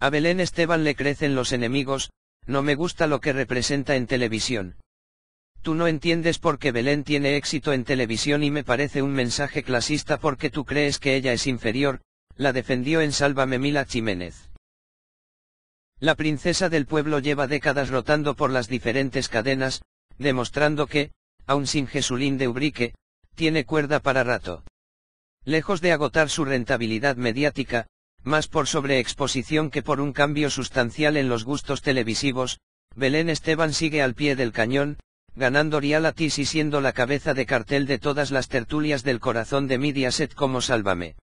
A Belén Esteban le crecen los enemigos, no me gusta lo que representa en televisión. Tú no entiendes por qué Belén tiene éxito en televisión y me parece un mensaje clasista porque tú crees que ella es inferior, la defendió en Sálvame Mila Jiménez. La princesa del pueblo lleva décadas rotando por las diferentes cadenas, demostrando que, aun sin Jesulín de Ubrique, tiene cuerda para rato. Lejos de agotar su rentabilidad mediática, más por sobreexposición que por un cambio sustancial en los gustos televisivos, Belén Esteban sigue al pie del cañón, ganando realities y siendo la cabeza de cartel de todas las tertulias del corazón de Mediaset como Sálvame.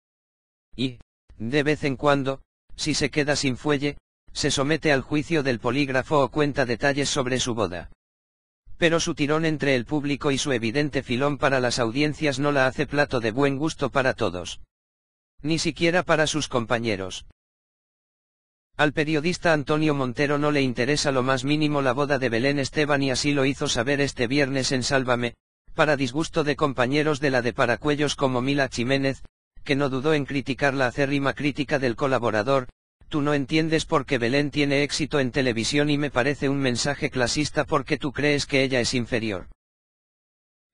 Y, de vez en cuando, si se queda sin fuelle, se somete al juicio del polígrafo o cuenta detalles sobre su boda. Pero su tirón entre el público y su evidente filón para las audiencias no la hace plato de buen gusto para todos ni siquiera para sus compañeros. Al periodista Antonio Montero no le interesa lo más mínimo la boda de Belén Esteban y así lo hizo saber este viernes en Sálvame, para disgusto de compañeros de la de Paracuellos como Mila Jiménez, que no dudó en criticar la acérrima crítica del colaborador, tú no entiendes por qué Belén tiene éxito en televisión y me parece un mensaje clasista porque tú crees que ella es inferior.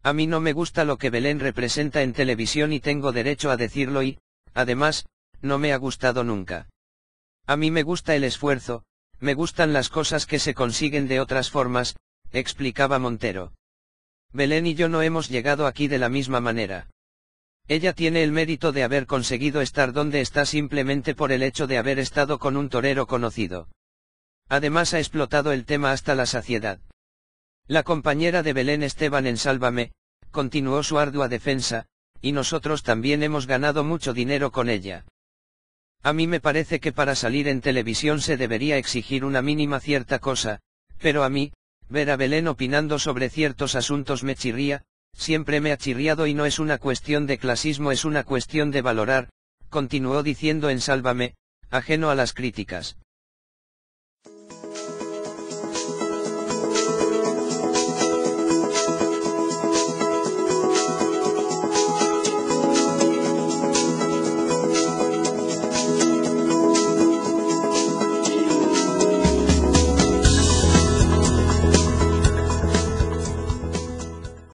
A mí no me gusta lo que Belén representa en televisión y tengo derecho a decirlo y, Además, no me ha gustado nunca. A mí me gusta el esfuerzo, me gustan las cosas que se consiguen de otras formas, explicaba Montero. Belén y yo no hemos llegado aquí de la misma manera. Ella tiene el mérito de haber conseguido estar donde está simplemente por el hecho de haber estado con un torero conocido. Además ha explotado el tema hasta la saciedad. La compañera de Belén Esteban en Sálvame, continuó su ardua defensa, y nosotros también hemos ganado mucho dinero con ella. A mí me parece que para salir en televisión se debería exigir una mínima cierta cosa, pero a mí, ver a Belén opinando sobre ciertos asuntos me chirría, siempre me ha chirriado y no es una cuestión de clasismo, es una cuestión de valorar, continuó diciendo en Sálvame, ajeno a las críticas.